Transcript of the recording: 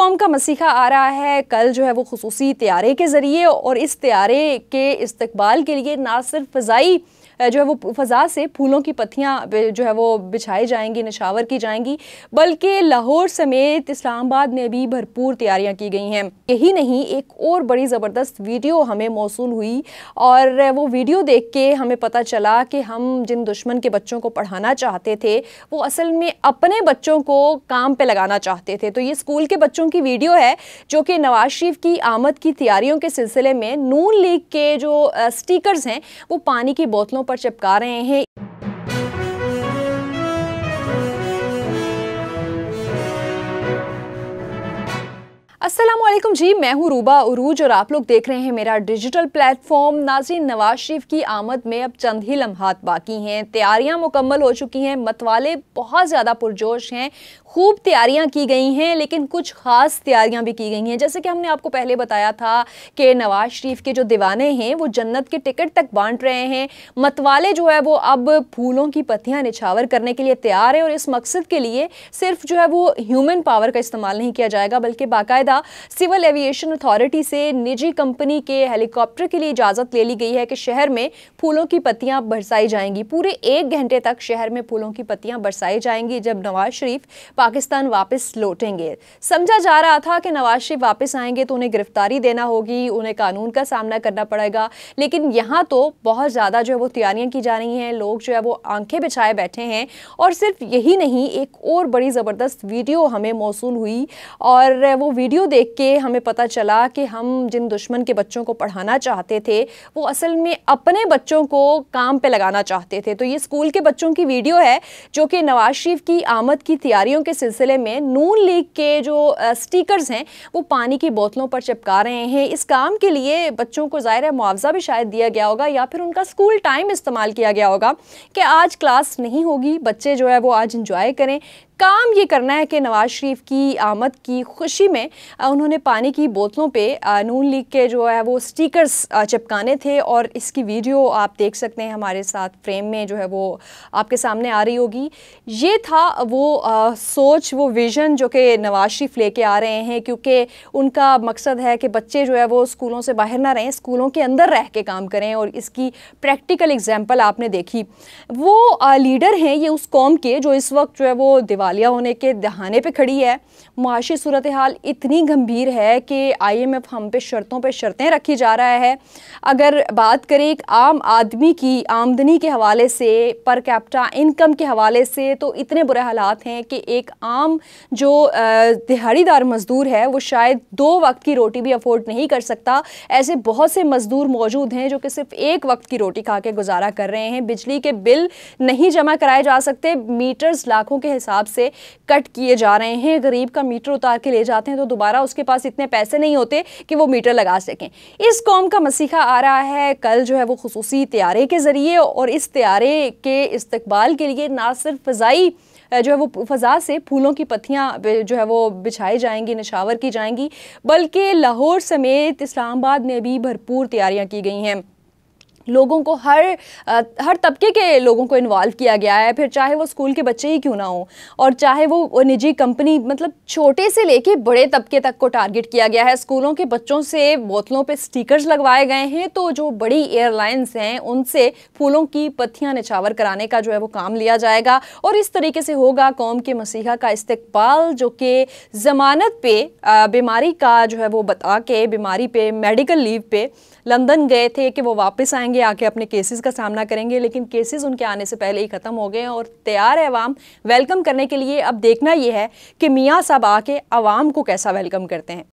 कौम का मसीहा आ रहा है कल जो है वो खसूसी त्यारे के ज़रिए और इस त्यारे के इस्तबाल के लिए ना सिर्फ फ़जाई जो है वो फ़ज़ा से फूलों की पत्थियाँ जो है वो बिछाई जाएंगी नशावर की जाएंगी बल्कि लाहौर समेत इस्लामाबाद में भी भरपूर तैयारियाँ की गई हैं यही नहीं एक और बड़ी ज़बरदस्त वीडियो हमें मौसू हुई और वो वीडियो देख के हमें पता चला कि हम जिन दुश्मन के बच्चों को पढ़ाना चाहते थे वो असल में अपने बच्चों को काम पर लगाना चाहते थे तो ये स्कूल के बच्चों की वीडियो है जो कि नवाज शरीफ की आमद की तैयारियों के सिलसिले में नून लीग के जो स्टिकर्स हैं वो पानी की बोतलों पर चिपका रहे हैं असलम जी मैं हूँ रूबा उरूज और आप लोग देख रहे हैं मेरा डिजिटल प्लेटफॉर्म नाजी नवाज शरीफ की आमद में अब चंद ही लम्हात बाकी हैं तैयारियां मुकम्मल हो चुकी हैं मतवाले बहुत ज़्यादा पुरजोश हैं खूब तैयारियां की गई हैं लेकिन कुछ ख़ास तैयारियां भी की गई हैं जैसे कि हमने आपको पहले बताया था कि नवाज शरीफ के जो दीवाने हैं वो जन्नत के टिकट तक बांट रहे हैं मतवाले जो है वो अब फूलों की पत्तियाँ निछावर करने के लिए तैयार हैं और इस मकसद के लिए सिर्फ जो है वो ह्यूमन पावर का इस्तेमाल नहीं किया जाएगा बल्कि बाकायदा सिविल एविएशन अथॉरिटी से निजी कंपनी के हेलीकॉप्टर के लिए इजाज़त ले ली गई है कि शहर में फूलों की पत्तियां बरसाई जाएंगी पूरे एक घंटे तक शहर में फूलों की पत्तियां बरसाई जाएंगी जब नवाज शरीफ पाकिस्तान वापस लौटेंगे समझा जा रहा था कि नवाज शरीफ वापस आएंगे तो उन्हें गिरफ्तारी देना होगी उन्हें कानून का सामना करना पड़ेगा लेकिन यहाँ तो बहुत ज़्यादा जो है वो तैयारियाँ की जा रही हैं लोग जो है वो आंखें बिछाए बैठे हैं और सिर्फ यही नहीं एक और बड़ी ज़बरदस्त वीडियो हमें मौसू हुई और वो वीडियो देख के हमें पता चला कि हम जिन दुश्मन के बच्चों को पढ़ाना चाहते थे वो असल में अपने बच्चों को काम पे लगाना चाहते थे तो ये स्कूल के बच्चों की वीडियो है जो कि नवाज शरीफ की आमद की तैयारियों के सिलसिले में नून लीग के जो स्टिकर्स हैं वो पानी की बोतलों पर चिपका रहे हैं इस काम के लिए बच्चों को ज़ाहिर है मुआवजा भी शायद दिया गया होगा या फिर उनका स्कूल टाइम इस्तेमाल किया गया होगा कि आज क्लास नहीं होगी बच्चे जो है वो आज इंजॉय करें काम ये करना है कि नवाज़ शरीफ की आमद की खुशी में उन्होंने पानी की बोतलों पे नून लीग के जो है वो स्टिकर्स चिपकाने थे और इसकी वीडियो आप देख सकते हैं हमारे साथ फ्रेम में जो है वो आपके सामने आ रही होगी ये था वो आ, सोच वो विज़न जो कि नवाज़ शरीफ लेके आ रहे हैं क्योंकि उनका मकसद है कि बच्चे जो है वो स्कूलों से बाहर ना रहें स्कूलों के अंदर रह के काम करें और इसकी प्रैक्टिकल एग्जाम्पल आपने देखी वो आ, लीडर हैं ये उस कौम के जो इस वक्त जो है वो दीवार दिवालिया होने के दहाने पे खड़ी है माशी सूरत हाल इतनी गंभीर है कि आईएमएफ हम पे शर्तों पे शर्तें रखी जा रहा है अगर बात करें एक आम आदमी की आमदनी के हवाले से पर कैपिटा इनकम के हवाले से तो इतने बुरे हालात हैं कि एक आम जो दिहाड़ीदार मज़दूर है वो शायद दो वक्त की रोटी भी अफोर्ड नहीं कर सकता ऐसे बहुत से मज़दूर मौजूद हैं जो कि सिर्फ एक वक्त की रोटी खा के गुजारा कर रहे हैं बिजली के बिल नहीं जमा कराए जा सकते मीटर्स लाखों के हिसाब से से कट किए जा रहे हैं गरीब का मीटर उतार के ले जाते हैं तो दोबारा उसके पास इतने पैसे नहीं होते कि वो मीटर लगा सकें इस कौम का मसीहा आ रहा है कल जो है वो खसूस त्यारे के ज़रिए और इस त्यारे के इस्तबाल के लिए ना सिर्फ फ़जाई जो है वो फ़ज़ा से फूलों की पत्थियाँ जो है वो बिछाई जाएंगी नशावर की जाएंगी बल्कि लाहौर समेत इस्लामाबाद में भी भरपूर तैयारियाँ की गई हैं लोगों को हर हर तबके के लोगों को इन्वॉल्व किया गया है फिर चाहे वो स्कूल के बच्चे ही क्यों ना हो और चाहे वो निजी कंपनी मतलब छोटे से लेके बड़े तबके तक को टारगेट किया गया है स्कूलों के बच्चों से बोतलों पे स्टिकर्स लगवाए गए हैं तो जो बड़ी एयरलाइंस हैं उनसे फूलों की पत्थियाँ निछावर कराने का जो है वो काम लिया जाएगा और इस तरीके से होगा कौम के मसीहा का इस्तबाल जो कि ज़मानत पे बीमारी का जो है वो बता के बीमारी पे मेडिकल लीव पे लंदन गए थे कि वो वापस आएंगे आएंगे आके अपने केसेस का सामना करेंगे लेकिन केसेस उनके आने से पहले ही ख़त्म हो गए हैं और तैयार है अवाम वेलकम करने के लिए अब देखना यह है कि मियाँ साहब आके आवाम को कैसा वेलकम करते हैं